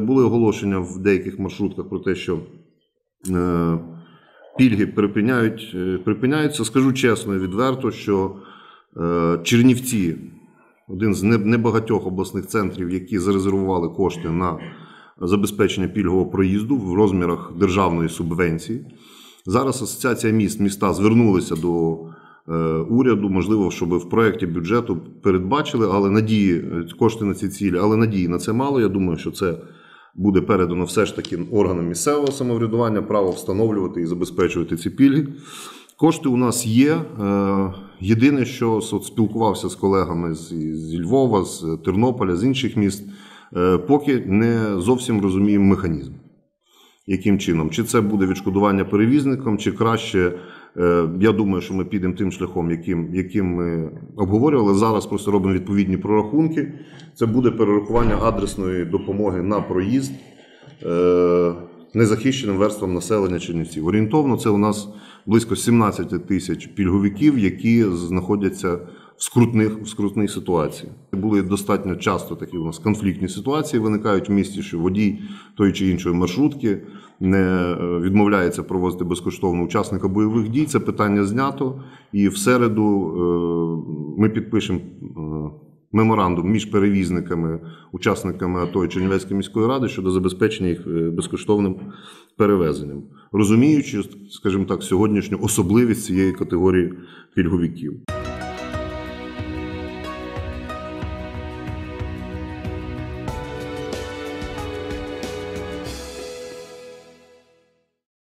Були оголошення в деяких маршрутках про те, що е, пільги припиняють, е, припиняються. Скажу чесно і відверто, що е, Чернівці один з небагатьох обласних центрів, які зарезервували кошти на забезпечення пільгового проїзду в розмірах державної субвенції. Зараз Асоціація міст міста звернулися до уряду, можливо, щоб в проєкті бюджету передбачили, але надії кошти на ці цілі, але надії на це мало. Я думаю, що це буде передано все ж таки органам місцевого самоврядування право встановлювати і забезпечувати ці пільги. Кошти у нас є. Е, єдине, що от спілкувався з колегами з, з Львова, з Тернополя, з інших міст, е, поки не зовсім розуміємо механізм, яким чином, чи це буде відшкодування перевізникам, чи краще Е, я думаю, що ми підемо тим шляхом, яким яким ми обговорювали. Зараз просто робимо відповідні прорахунки. Це буде перерахування адресної допомоги на проїзд е, незахищеним верствам населення Чернівців. Орієнтовно, це у нас близько 17 тисяч пільговиків, які знаходяться скрутних в скрутній ситуації. Були достатньо часто такі у нас конфліктні ситуації виникають в місті, що водій тої чи іншої маршрутки не е, відмовляється провозити безкоштовно учасника бойових дій. Це питання знято. І в середу е, ми підпишемо е, меморандум між перевізниками, учасниками АТО і Чернівецької міської ради щодо забезпечення їх безкоштовним перевезенням, розуміючи, скажімо так, сьогоднішню особливість цієї категорії пільговиків.